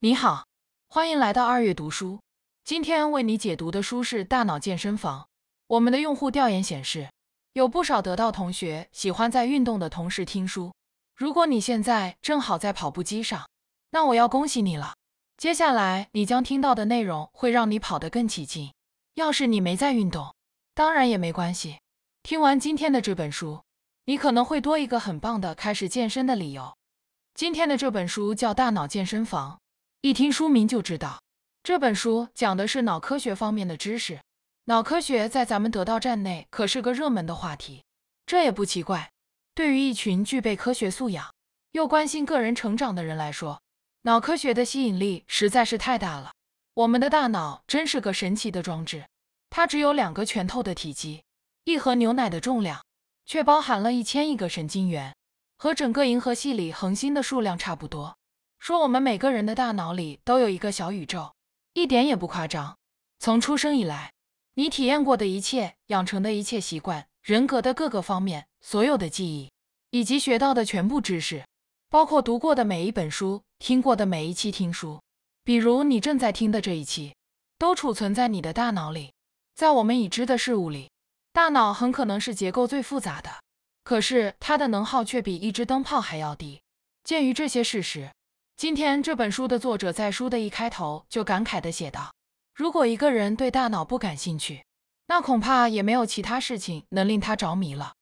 你好，欢迎来到二月读书。今天为你解读的书是《大脑健身房》。我们的用户调研显示，有不少得到同学喜欢在运动的同时听书。如果你现在正好在跑步机上，那我要恭喜你了。接下来你将听到的内容会让你跑得更起劲。要是你没在运动，当然也没关系。听完今天的这本书，你可能会多一个很棒的开始健身的理由。今天的这本书叫《大脑健身房》。一听书名就知道，这本书讲的是脑科学方面的知识。脑科学在咱们得到站内可是个热门的话题，这也不奇怪。对于一群具备科学素养又关心个人成长的人来说，脑科学的吸引力实在是太大了。我们的大脑真是个神奇的装置，它只有两个拳头的体积，一盒牛奶的重量，却包含了一千亿个神经元，和整个银河系里恒星的数量差不多。说我们每个人的大脑里都有一个小宇宙，一点也不夸张。从出生以来，你体验过的一切、养成的一切习惯、人格的各个方面、所有的记忆，以及学到的全部知识，包括读过的每一本书、听过的每一期听书，比如你正在听的这一期，都储存在你的大脑里。在我们已知的事物里，大脑很可能是结构最复杂的，可是它的能耗却比一只灯泡还要低。鉴于这些事实。今天这本书的作者在书的一开头就感慨的写道：“如果一个人对大脑不感兴趣，那恐怕也没有其他事情能令他着迷了。”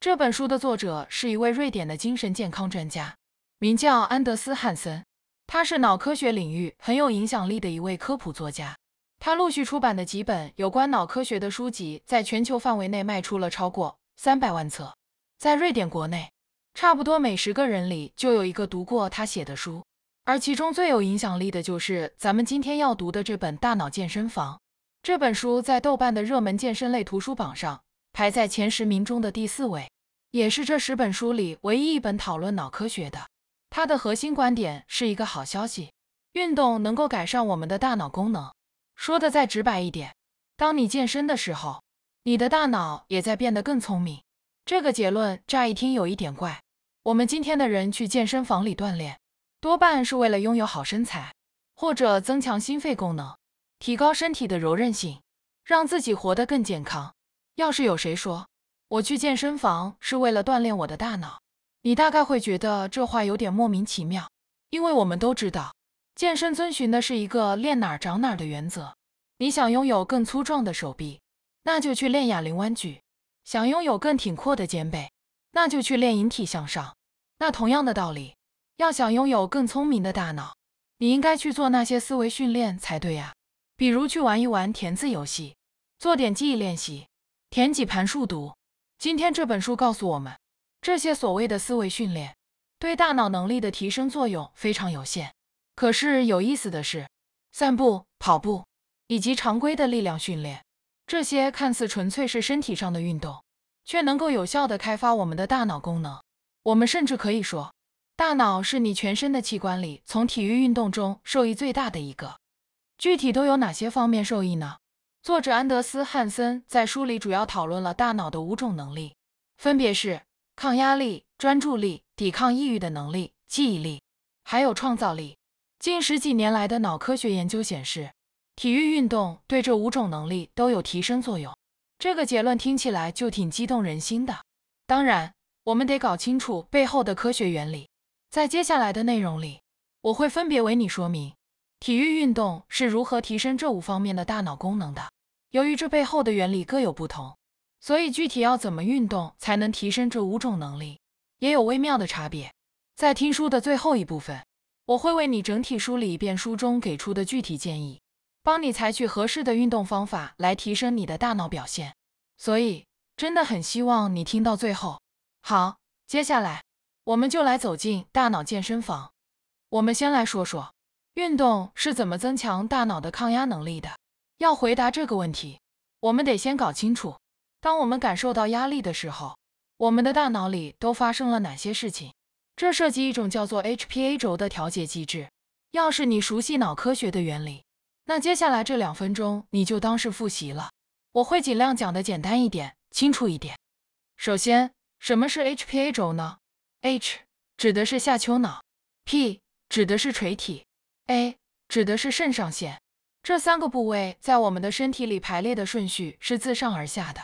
这本书的作者是一位瑞典的精神健康专家，名叫安德斯·汉森。他是脑科学领域很有影响力的一位科普作家。他陆续出版的几本有关脑科学的书籍，在全球范围内卖出了超过三百万册。在瑞典国内，差不多每十个人里就有一个读过他写的书。而其中最有影响力的就是咱们今天要读的这本《大脑健身房》这本书，在豆瓣的热门健身类图书榜上排在前十名中的第四位，也是这十本书里唯一一本讨论脑科学的。它的核心观点是一个好消息：运动能够改善我们的大脑功能。说的再直白一点，当你健身的时候，你的大脑也在变得更聪明。这个结论乍一听有一点怪。我们今天的人去健身房里锻炼。多半是为了拥有好身材，或者增强心肺功能，提高身体的柔韧性，让自己活得更健康。要是有谁说我去健身房是为了锻炼我的大脑，你大概会觉得这话有点莫名其妙，因为我们都知道，健身遵循的是一个练哪儿长哪儿的原则。你想拥有更粗壮的手臂，那就去练哑铃弯举；想拥有更挺阔的肩背，那就去练引体向上。那同样的道理。要想拥有更聪明的大脑，你应该去做那些思维训练才对啊，比如去玩一玩填字游戏，做点记忆练习，填几盘数独。今天这本书告诉我们，这些所谓的思维训练对大脑能力的提升作用非常有限。可是有意思的是，散步、跑步以及常规的力量训练，这些看似纯粹是身体上的运动，却能够有效地开发我们的大脑功能。我们甚至可以说。大脑是你全身的器官里从体育运动中受益最大的一个，具体都有哪些方面受益呢？作者安德斯·汉森在书里主要讨论了大脑的五种能力，分别是抗压力、专注力、抵抗抑郁的能力、记忆力，还有创造力。近十几年来的脑科学研究显示，体育运动对这五种能力都有提升作用。这个结论听起来就挺激动人心的。当然，我们得搞清楚背后的科学原理。在接下来的内容里，我会分别为你说明体育运动是如何提升这五方面的大脑功能的。由于这背后的原理各有不同，所以具体要怎么运动才能提升这五种能力，也有微妙的差别。在听书的最后一部分，我会为你整体梳理一遍书中给出的具体建议，帮你采取合适的运动方法来提升你的大脑表现。所以，真的很希望你听到最后。好，接下来。我们就来走进大脑健身房。我们先来说说运动是怎么增强大脑的抗压能力的。要回答这个问题，我们得先搞清楚，当我们感受到压力的时候，我们的大脑里都发生了哪些事情。这涉及一种叫做 HPA 轴的调节机制。要是你熟悉脑科学的原理，那接下来这两分钟你就当是复习了。我会尽量讲的简单一点、清楚一点。首先，什么是 HPA 轴呢？H 指的是下丘脑，P 指的是垂体，A 指的是肾上腺。这三个部位在我们的身体里排列的顺序是自上而下的。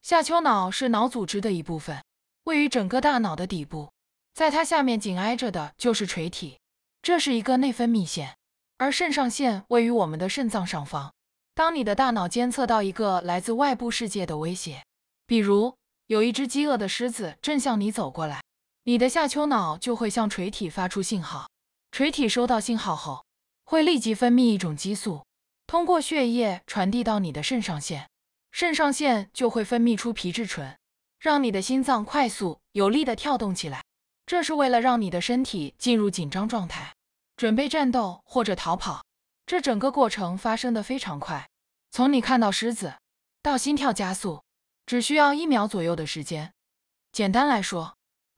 下丘脑是脑组织的一部分，位于整个大脑的底部，在它下面紧挨着的就是垂体，这是一个内分泌腺。而肾上腺位于我们的肾脏上方。当你的大脑监测到一个来自外部世界的威胁，比如有一只饥饿的狮子正向你走过来。你的下丘脑就会向垂体发出信号，垂体收到信号后，会立即分泌一种激素，通过血液传递到你的肾上腺，肾上腺就会分泌出皮质醇，让你的心脏快速有力地跳动起来。这是为了让你的身体进入紧张状态，准备战斗或者逃跑。这整个过程发生的非常快，从你看到狮子到心跳加速，只需要一秒左右的时间。简单来说，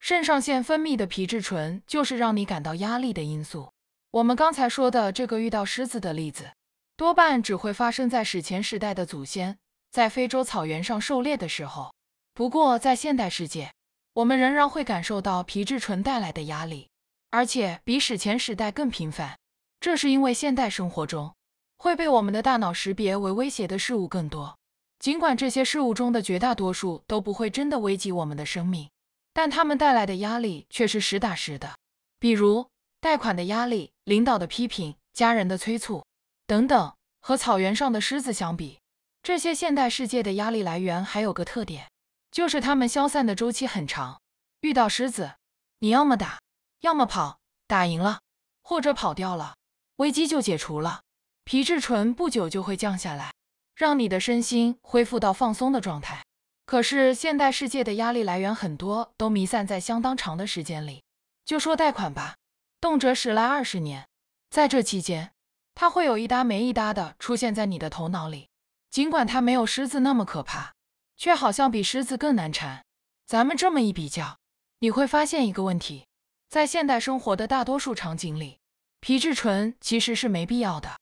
肾上腺分泌的皮质醇就是让你感到压力的因素。我们刚才说的这个遇到狮子的例子，多半只会发生在史前时代的祖先在非洲草原上狩猎的时候。不过，在现代世界，我们仍然会感受到皮质醇带来的压力，而且比史前时代更频繁。这是因为现代生活中会被我们的大脑识别为威胁的事物更多，尽管这些事物中的绝大多数都不会真的危及我们的生命。但他们带来的压力却是实打实的，比如贷款的压力、领导的批评、家人的催促等等。和草原上的狮子相比，这些现代世界的压力来源还有个特点，就是它们消散的周期很长。遇到狮子，你要么打，要么跑，打赢了或者跑掉了，危机就解除了，皮质醇不久就会降下来，让你的身心恢复到放松的状态。可是现代世界的压力来源很多，都弥散在相当长的时间里。就说贷款吧，动辄十来二十年，在这期间，它会有一搭没一搭的出现在你的头脑里。尽管它没有狮子那么可怕，却好像比狮子更难缠。咱们这么一比较，你会发现一个问题：在现代生活的大多数场景里，皮质醇其实是没必要的。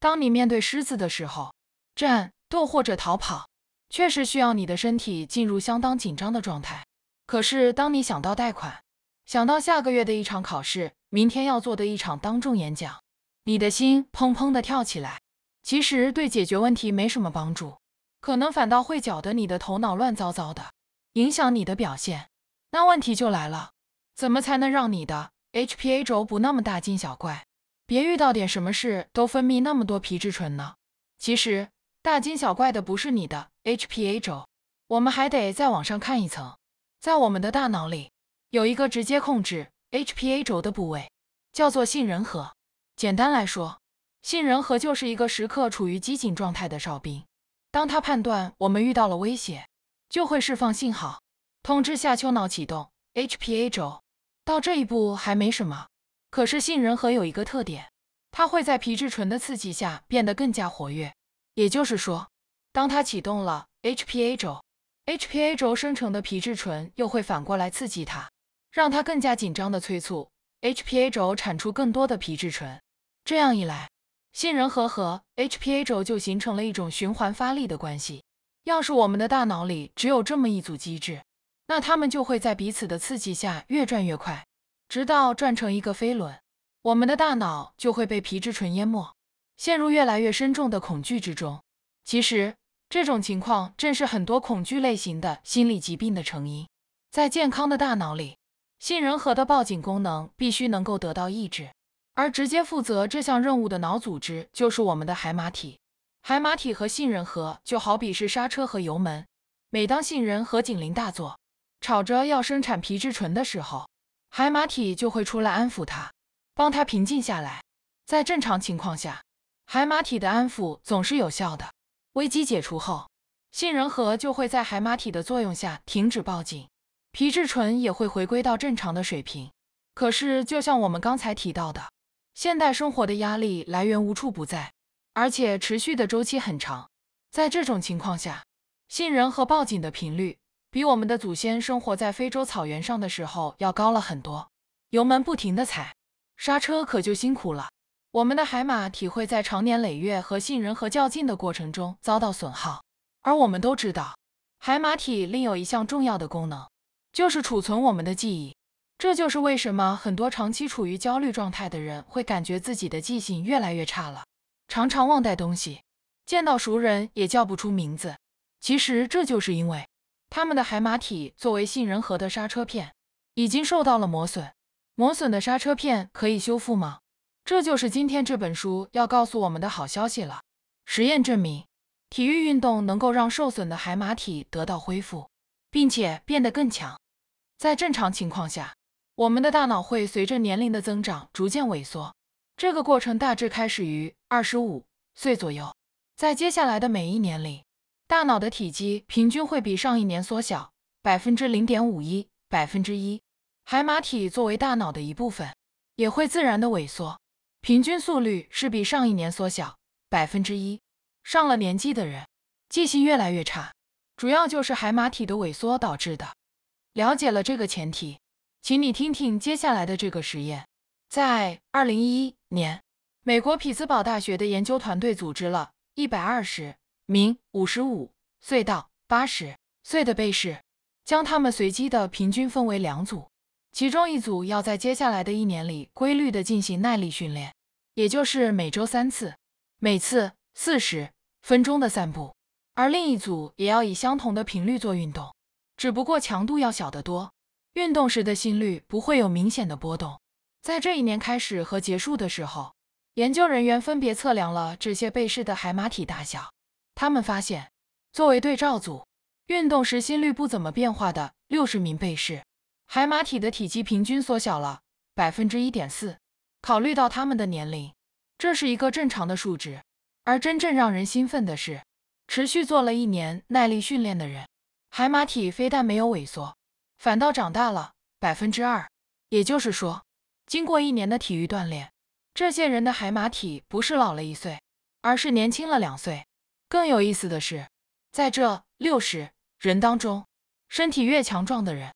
当你面对狮子的时候，战斗或者逃跑。确实需要你的身体进入相当紧张的状态，可是当你想到贷款，想到下个月的一场考试，明天要做的一场当众演讲，你的心砰砰地跳起来，其实对解决问题没什么帮助，可能反倒会搅得你的头脑乱糟糟的，影响你的表现。那问题就来了，怎么才能让你的 HPA 轴不那么大惊小怪，别遇到点什么事都分泌那么多皮质醇呢？其实大惊小怪的不是你的。HPA 轴，我们还得再往上看一层，在我们的大脑里有一个直接控制 HPA 轴的部位，叫做杏仁核。简单来说，杏仁核就是一个时刻处于机警状态的哨兵，当他判断我们遇到了威胁，就会释放信号，通知下丘脑启动 HPA 轴。到这一步还没什么，可是杏仁核有一个特点，它会在皮质醇的刺激下变得更加活跃，也就是说。当它启动了 HPA 轴，HPA 轴生成的皮质醇又会反过来刺激它，让它更加紧张的催促 HPA 轴产出更多的皮质醇。这样一来，杏仁核和 HPA 轴就形成了一种循环发力的关系。要是我们的大脑里只有这么一组机制，那它们就会在彼此的刺激下越转越快，直到转成一个飞轮，我们的大脑就会被皮质醇淹没，陷入越来越深重的恐惧之中。其实。这种情况正是很多恐惧类型的心理疾病的成因。在健康的大脑里，杏仁核的报警功能必须能够得到抑制，而直接负责这项任务的脑组织就是我们的海马体。海马体和杏仁核就好比是刹车和油门。每当杏仁核警铃大作，吵着要生产皮质醇的时候，海马体就会出来安抚它，帮它平静下来。在正常情况下，海马体的安抚总是有效的。危机解除后，杏仁核就会在海马体的作用下停止报警，皮质醇也会回归到正常的水平。可是，就像我们刚才提到的，现代生活的压力来源无处不在，而且持续的周期很长。在这种情况下，杏仁核报警的频率比我们的祖先生活在非洲草原上的时候要高了很多。油门不停地踩，刹车可就辛苦了。我们的海马体会在长年累月和杏仁核较劲的过程中遭到损耗，而我们都知道，海马体另有一项重要的功能，就是储存我们的记忆。这就是为什么很多长期处于焦虑状态的人会感觉自己的记性越来越差了，常常忘带东西，见到熟人也叫不出名字。其实这就是因为他们的海马体作为杏仁核的刹车片，已经受到了磨损。磨损的刹车片可以修复吗？这就是今天这本书要告诉我们的好消息了。实验证明，体育运动能够让受损的海马体得到恢复，并且变得更强。在正常情况下，我们的大脑会随着年龄的增长逐渐萎缩，这个过程大致开始于二十五岁左右。在接下来的每一年里，大脑的体积平均会比上一年缩小百分之零点五一百分之一。海马体作为大脑的一部分，也会自然的萎缩。平均速率是比上一年缩小百分之一。上了年纪的人，记性越来越差，主要就是海马体的萎缩导致的。了解了这个前提，请你听听接下来的这个实验。在二零一一年，美国匹兹堡大学的研究团队组织了一百二十名五十五岁到八十岁的被试，将他们随机的平均分为两组。其中一组要在接下来的一年里规律地进行耐力训练，也就是每周三次、每次四十分钟的散步；而另一组也要以相同的频率做运动，只不过强度要小得多，运动时的心率不会有明显的波动。在这一年开始和结束的时候，研究人员分别测量了这些被试的海马体大小。他们发现，作为对照组，运动时心率不怎么变化的六十名被试。海马体的体积平均缩小了百分之一点四，考虑到他们的年龄，这是一个正常的数值。而真正让人兴奋的是，持续做了一年耐力训练的人，海马体非但没有萎缩，反倒长大了百分之二。也就是说，经过一年的体育锻炼，这些人的海马体不是老了一岁，而是年轻了两岁。更有意思的是，在这六十人当中，身体越强壮的人。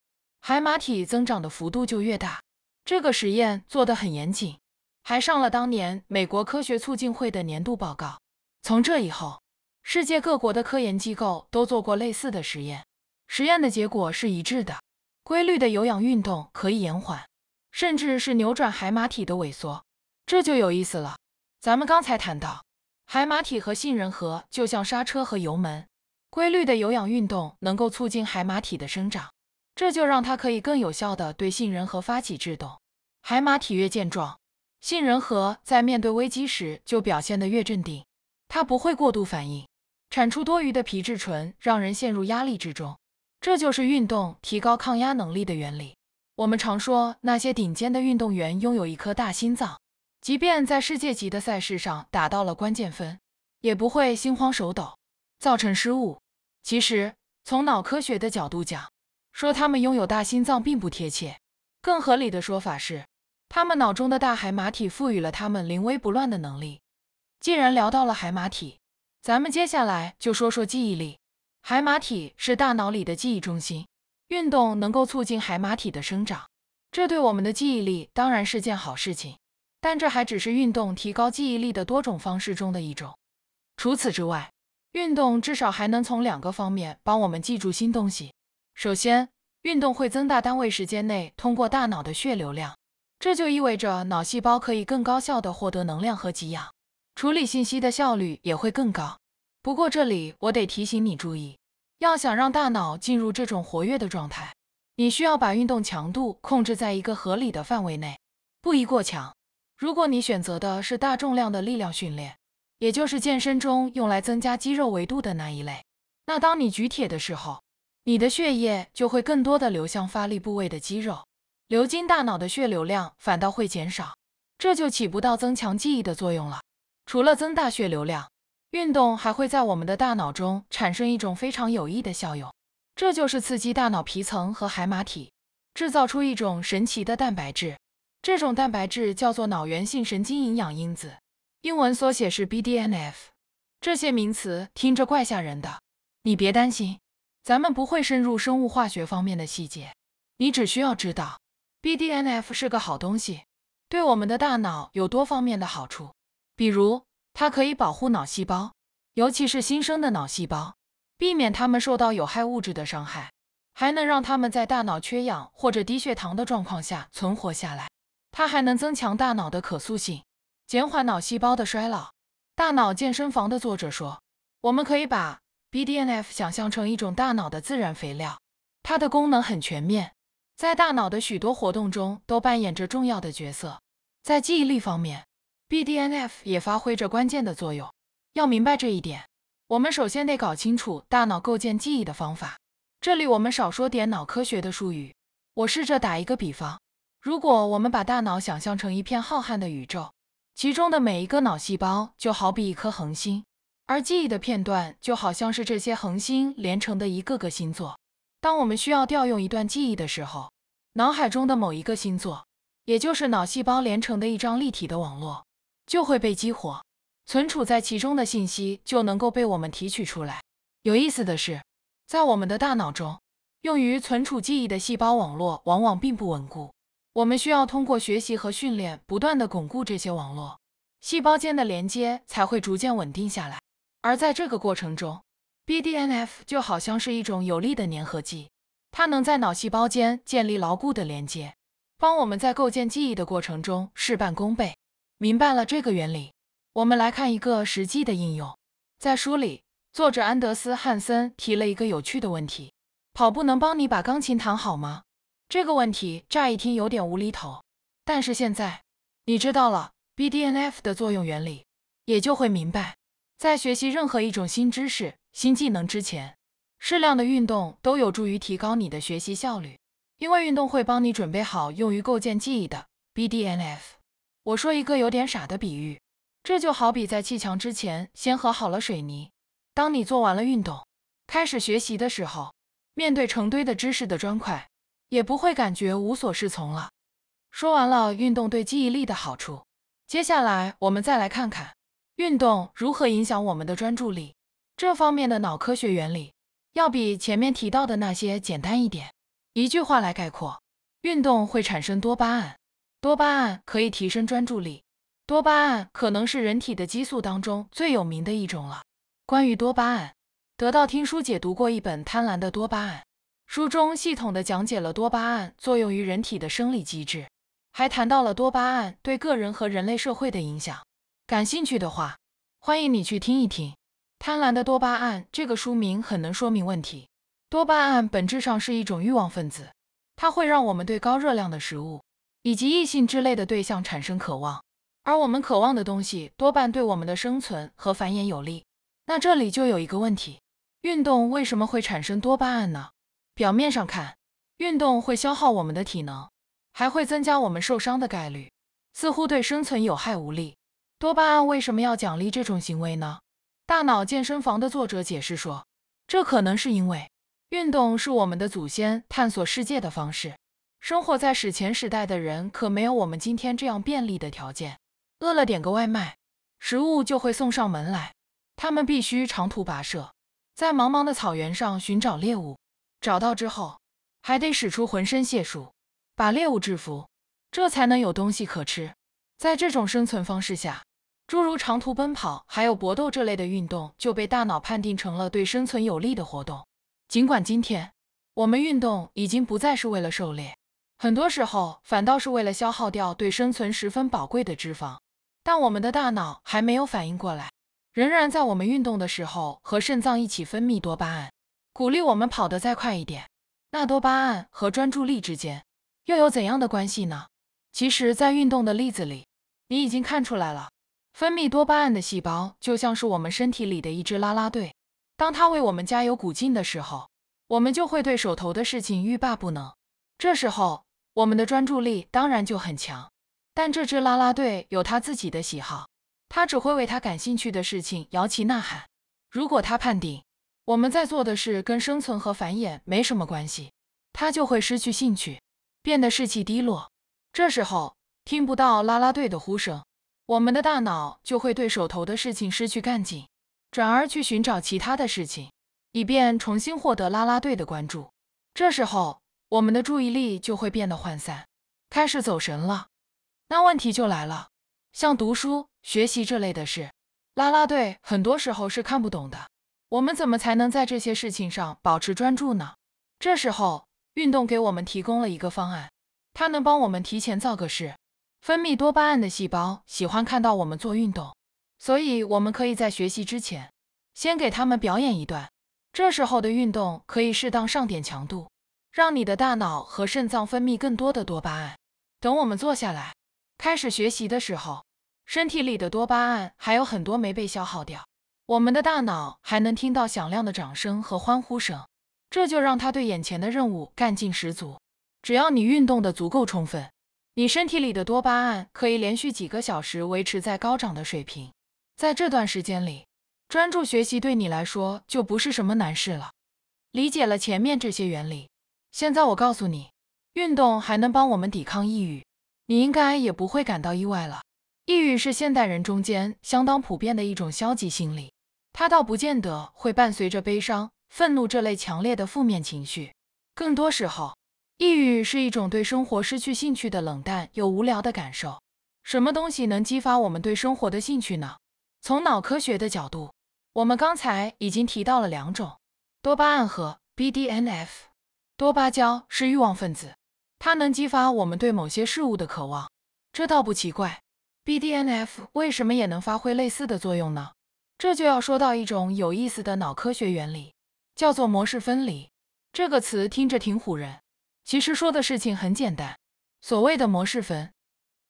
海马体增长的幅度就越大。这个实验做的很严谨，还上了当年美国科学促进会的年度报告。从这以后，世界各国的科研机构都做过类似的实验，实验的结果是一致的：规律的有氧运动可以延缓，甚至是扭转海马体的萎缩。这就有意思了。咱们刚才谈到，海马体和杏仁核就像刹车和油门，规律的有氧运动能够促进海马体的生长。这就让他可以更有效地对杏仁核发起制动。海马体越健壮，杏仁核在面对危机时就表现得越镇定，它不会过度反应，产出多余的皮质醇，让人陷入压力之中。这就是运动提高抗压能力的原理。我们常说那些顶尖的运动员拥有一颗大心脏，即便在世界级的赛事上打到了关键分，也不会心慌手抖，造成失误。其实，从脑科学的角度讲，说他们拥有大心脏并不贴切，更合理的说法是，他们脑中的大海马体赋予了他们临危不乱的能力。既然聊到了海马体，咱们接下来就说说记忆力。海马体是大脑里的记忆中心，运动能够促进海马体的生长，这对我们的记忆力当然是件好事情。但这还只是运动提高记忆力的多种方式中的一种。除此之外，运动至少还能从两个方面帮我们记住新东西。首先，运动会增大单位时间内通过大脑的血流量，这就意味着脑细胞可以更高效地获得能量和给养，处理信息的效率也会更高。不过这里我得提醒你注意，要想让大脑进入这种活跃的状态，你需要把运动强度控制在一个合理的范围内，不宜过强。如果你选择的是大重量的力量训练，也就是健身中用来增加肌肉维度的那一类，那当你举铁的时候。你的血液就会更多的流向发力部位的肌肉，流经大脑的血流量反倒会减少，这就起不到增强记忆的作用了。除了增大血流量，运动还会在我们的大脑中产生一种非常有益的效用，这就是刺激大脑皮层和海马体，制造出一种神奇的蛋白质。这种蛋白质叫做脑源性神经营养因子，英文缩写是 BDNF。这些名词听着怪吓人的，你别担心。咱们不会深入生物化学方面的细节，你只需要知道，BDNF 是个好东西，对我们的大脑有多方面的好处，比如它可以保护脑细胞，尤其是新生的脑细胞，避免它们受到有害物质的伤害，还能让它们在大脑缺氧或者低血糖的状况下存活下来。它还能增强大脑的可塑性，减缓脑细胞的衰老。《大脑健身房》的作者说，我们可以把。BDNF 想象成一种大脑的自然肥料，它的功能很全面，在大脑的许多活动中都扮演着重要的角色。在记忆力方面，BDNF 也发挥着关键的作用。要明白这一点，我们首先得搞清楚大脑构建记忆的方法。这里我们少说点脑科学的术语，我试着打一个比方：如果我们把大脑想象成一片浩瀚的宇宙，其中的每一个脑细胞就好比一颗恒星。而记忆的片段就好像是这些恒星连成的一个个星座。当我们需要调用一段记忆的时候，脑海中的某一个星座，也就是脑细胞连成的一张立体的网络，就会被激活，存储在其中的信息就能够被我们提取出来。有意思的是，在我们的大脑中，用于存储记忆的细胞网络往往并不稳固，我们需要通过学习和训练，不断的巩固这些网络，细胞间的连接才会逐渐稳定下来。而在这个过程中，BDNF 就好像是一种有力的粘合剂，它能在脑细胞间建立牢固的连接，帮我们在构建记忆的过程中事半功倍。明白了这个原理，我们来看一个实际的应用。在书里，作者安德斯·汉森提了一个有趣的问题：跑步能帮你把钢琴弹好吗？这个问题乍一听有点无厘头，但是现在你知道了 BDNF 的作用原理，也就会明白。在学习任何一种新知识、新技能之前，适量的运动都有助于提高你的学习效率，因为运动会帮你准备好用于构建记忆的 BDNF。我说一个有点傻的比喻，这就好比在砌墙之前先和好了水泥。当你做完了运动，开始学习的时候，面对成堆的知识的砖块，也不会感觉无所适从了。说完了运动对记忆力的好处，接下来我们再来看看。运动如何影响我们的专注力？这方面的脑科学原理要比前面提到的那些简单一点。一句话来概括：运动会产生多巴胺，多巴胺可以提升专注力。多巴胺可能是人体的激素当中最有名的一种了。关于多巴胺，得到听书解读过一本《贪婪的多巴胺》，书中系统的讲解了多巴胺作用于人体的生理机制，还谈到了多巴胺对个人和人类社会的影响。感兴趣的话，欢迎你去听一听《贪婪的多巴胺》这个书名很能说明问题。多巴胺本质上是一种欲望分子，它会让我们对高热量的食物以及异性之类的对象产生渴望，而我们渴望的东西多半对我们的生存和繁衍有利。那这里就有一个问题：运动为什么会产生多巴胺呢？表面上看，运动会消耗我们的体能，还会增加我们受伤的概率，似乎对生存有害无利。多巴胺为什么要奖励这种行为呢？大脑健身房的作者解释说，这可能是因为运动是我们的祖先探索世界的方式。生活在史前时代的人可没有我们今天这样便利的条件，饿了点个外卖，食物就会送上门来。他们必须长途跋涉，在茫茫的草原上寻找猎物，找到之后还得使出浑身解数把猎物制服，这才能有东西可吃。在这种生存方式下，诸如长途奔跑、还有搏斗这类的运动就被大脑判定成了对生存有利的活动。尽管今天我们运动已经不再是为了狩猎，很多时候反倒是为了消耗掉对生存十分宝贵的脂肪，但我们的大脑还没有反应过来，仍然在我们运动的时候和肾脏一起分泌多巴胺，鼓励我们跑得再快一点。那多巴胺和专注力之间又有怎样的关系呢？其实，在运动的例子里，你已经看出来了，分泌多巴胺的细胞就像是我们身体里的一支拉拉队。当它为我们加油鼓劲的时候，我们就会对手头的事情欲罢不能。这时候，我们的专注力当然就很强。但这支拉拉队有他自己的喜好，他只会为他感兴趣的事情摇旗呐喊。如果他判定我们在做的事跟生存和繁衍没什么关系，他就会失去兴趣，变得士气低落。这时候听不到拉拉队的呼声，我们的大脑就会对手头的事情失去干劲，转而去寻找其他的事情，以便重新获得拉拉队的关注。这时候，我们的注意力就会变得涣散，开始走神了。那问题就来了，像读书、学习这类的事，拉拉队很多时候是看不懂的。我们怎么才能在这些事情上保持专注呢？这时候，运动给我们提供了一个方案。它能帮我们提前造个势，分泌多巴胺的细胞喜欢看到我们做运动，所以我们可以在学习之前先给他们表演一段。这时候的运动可以适当上点强度，让你的大脑和肾脏分泌更多的多巴胺。等我们坐下来开始学习的时候，身体里的多巴胺还有很多没被消耗掉，我们的大脑还能听到响亮的掌声和欢呼声，这就让他对眼前的任务干劲十足。只要你运动的足够充分，你身体里的多巴胺可以连续几个小时维持在高涨的水平。在这段时间里，专注学习对你来说就不是什么难事了。理解了前面这些原理，现在我告诉你，运动还能帮我们抵抗抑郁，你应该也不会感到意外了。抑郁是现代人中间相当普遍的一种消极心理，它倒不见得会伴随着悲伤、愤怒这类强烈的负面情绪，更多时候。抑郁是一种对生活失去兴趣的冷淡又无聊的感受。什么东西能激发我们对生活的兴趣呢？从脑科学的角度，我们刚才已经提到了两种：多巴胺和 BDNF。多巴胶是欲望分子，它能激发我们对某些事物的渴望，这倒不奇怪。BDNF 为什么也能发挥类似的作用呢？这就要说到一种有意思的脑科学原理，叫做模式分离。这个词听着挺唬人。其实说的事情很简单，所谓的模式分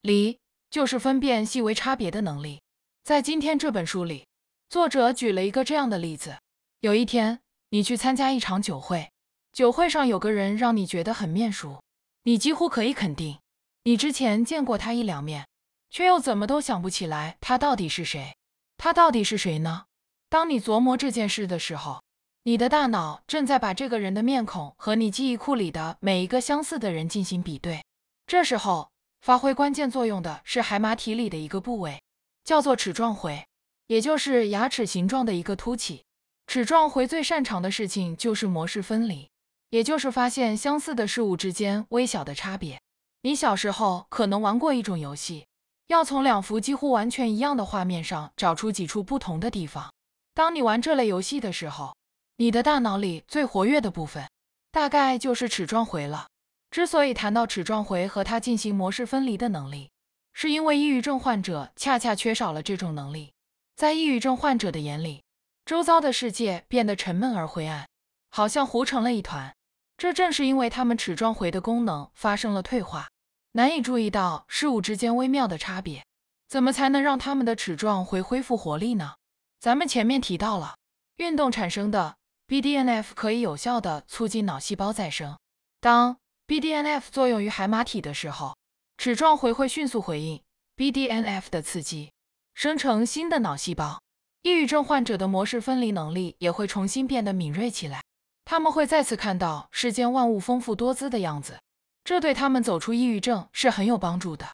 离，就是分辨细微差别的能力。在今天这本书里，作者举了一个这样的例子：有一天，你去参加一场酒会，酒会上有个人让你觉得很面熟，你几乎可以肯定你之前见过他一两面，却又怎么都想不起来他到底是谁。他到底是谁呢？当你琢磨这件事的时候，你的大脑正在把这个人的面孔和你记忆库里的每一个相似的人进行比对。这时候发挥关键作用的是海马体里的一个部位，叫做齿状回，也就是牙齿形状的一个凸起。齿状回最擅长的事情就是模式分离，也就是发现相似的事物之间微小的差别。你小时候可能玩过一种游戏，要从两幅几乎完全一样的画面上找出几处不同的地方。当你玩这类游戏的时候，你的大脑里最活跃的部分，大概就是齿状回了。之所以谈到齿状回和它进行模式分离的能力，是因为抑郁症患者恰恰缺少了这种能力。在抑郁症患者的眼里，周遭的世界变得沉闷而灰暗，好像糊成了一团。这正是因为他们齿状回的功能发生了退化，难以注意到事物之间微妙的差别。怎么才能让他们的齿状回恢复活力呢？咱们前面提到了，运动产生的。BDNF 可以有效地促进脑细胞再生。当 BDNF 作用于海马体的时候，齿状回会迅速回应 BDNF 的刺激，生成新的脑细胞。抑郁症患者的模式分离能力也会重新变得敏锐起来，他们会再次看到世间万物丰富多姿的样子，这对他们走出抑郁症是很有帮助的。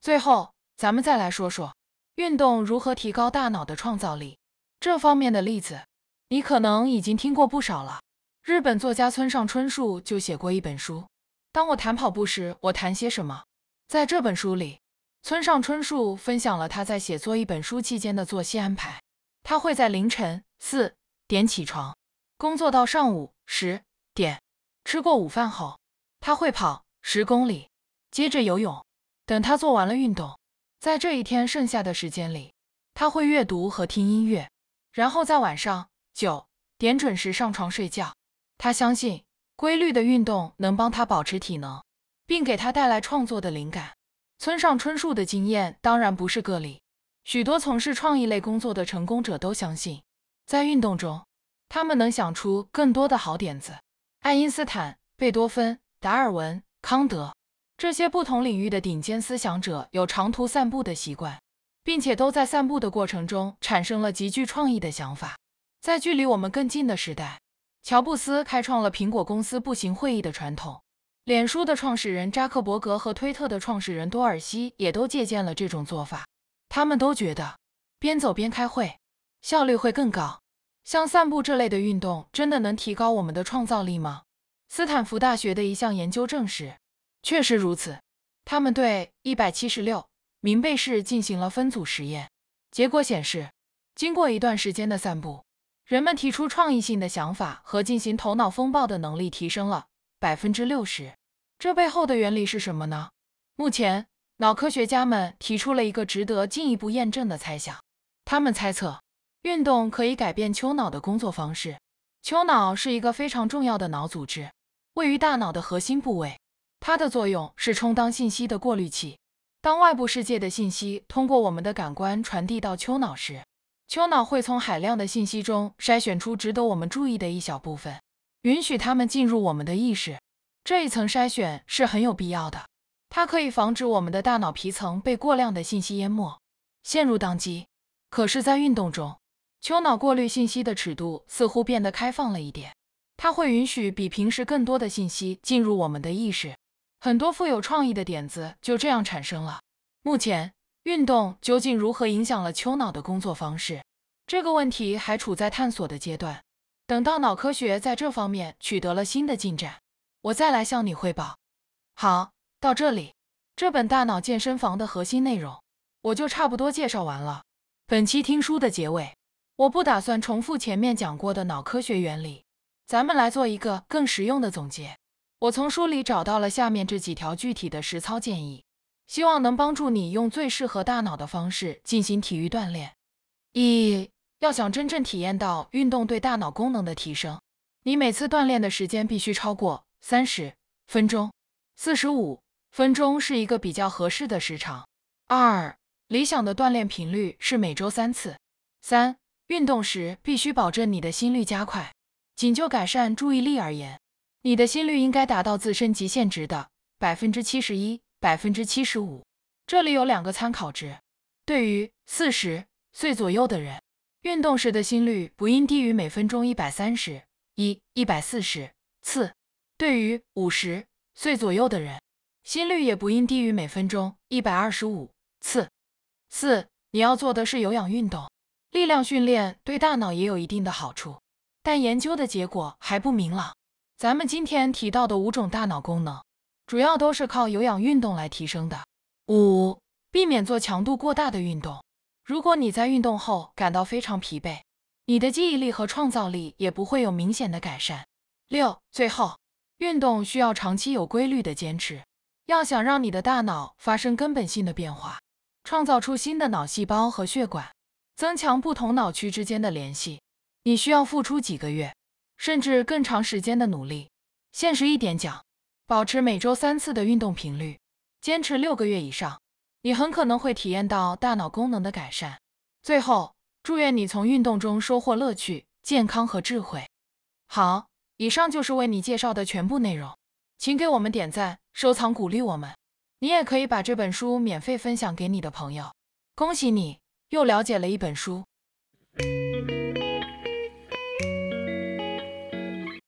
最后，咱们再来说说运动如何提高大脑的创造力。这方面的例子。你可能已经听过不少了。日本作家村上春树就写过一本书。当我谈跑步时，我谈些什么？在这本书里，村上春树分享了他在写作一本书期间的作息安排。他会在凌晨四点起床，工作到上午十点。吃过午饭后，他会跑十公里，接着游泳。等他做完了运动，在这一天剩下的时间里，他会阅读和听音乐。然后在晚上。九点准时上床睡觉。他相信规律的运动能帮他保持体能，并给他带来创作的灵感。村上春树的经验当然不是个例，许多从事创意类工作的成功者都相信，在运动中，他们能想出更多的好点子。爱因斯坦、贝多芬、达尔文、康德这些不同领域的顶尖思想者有长途散步的习惯，并且都在散步的过程中产生了极具创意的想法。在距离我们更近的时代，乔布斯开创了苹果公司步行会议的传统。脸书的创始人扎克伯格和推特的创始人多尔西也都借鉴了这种做法。他们都觉得，边走边开会效率会更高。像散步这类的运动，真的能提高我们的创造力吗？斯坦福大学的一项研究证实，确实如此。他们对一百七十六名贝氏进行了分组实验，结果显示，经过一段时间的散步，人们提出创意性的想法和进行头脑风暴的能力提升了百分之六十，这背后的原理是什么呢？目前，脑科学家们提出了一个值得进一步验证的猜想。他们猜测，运动可以改变丘脑的工作方式。丘脑是一个非常重要的脑组织，位于大脑的核心部位，它的作用是充当信息的过滤器。当外部世界的信息通过我们的感官传递到丘脑时，丘脑会从海量的信息中筛选出值得我们注意的一小部分，允许它们进入我们的意识。这一层筛选是很有必要的，它可以防止我们的大脑皮层被过量的信息淹没，陷入宕机。可是，在运动中，丘脑过滤信息的尺度似乎变得开放了一点，它会允许比平时更多的信息进入我们的意识，很多富有创意的点子就这样产生了。目前。运动究竟如何影响了丘脑的工作方式？这个问题还处在探索的阶段。等到脑科学在这方面取得了新的进展，我再来向你汇报。好，到这里，这本《大脑健身房》的核心内容我就差不多介绍完了。本期听书的结尾，我不打算重复前面讲过的脑科学原理，咱们来做一个更实用的总结。我从书里找到了下面这几条具体的实操建议。希望能帮助你用最适合大脑的方式进行体育锻炼。一，要想真正体验到运动对大脑功能的提升，你每次锻炼的时间必须超过三十分钟，四十五分钟是一个比较合适的时长。二，理想的锻炼频率是每周三次。三，运动时必须保证你的心率加快。仅就改善注意力而言，你的心率应该达到自身极限值的百分之七十一。百分之七十五，这里有两个参考值。对于四十岁左右的人，运动时的心率不应低于每分钟一百三十一、一百四十次。对于五十岁左右的人，心率也不应低于每分钟一百二十五次。四，你要做的是有氧运动，力量训练对大脑也有一定的好处，但研究的结果还不明朗。咱们今天提到的五种大脑功能。主要都是靠有氧运动来提升的。五、避免做强度过大的运动。如果你在运动后感到非常疲惫，你的记忆力和创造力也不会有明显的改善。六、最后，运动需要长期有规律的坚持。要想让你的大脑发生根本性的变化，创造出新的脑细胞和血管，增强不同脑区之间的联系，你需要付出几个月甚至更长时间的努力。现实一点讲。保持每周三次的运动频率，坚持六个月以上，你很可能会体验到大脑功能的改善。最后，祝愿你从运动中收获乐趣、健康和智慧。好，以上就是为你介绍的全部内容，请给我们点赞、收藏、鼓励我们。你也可以把这本书免费分享给你的朋友。恭喜你，又了解了一本书。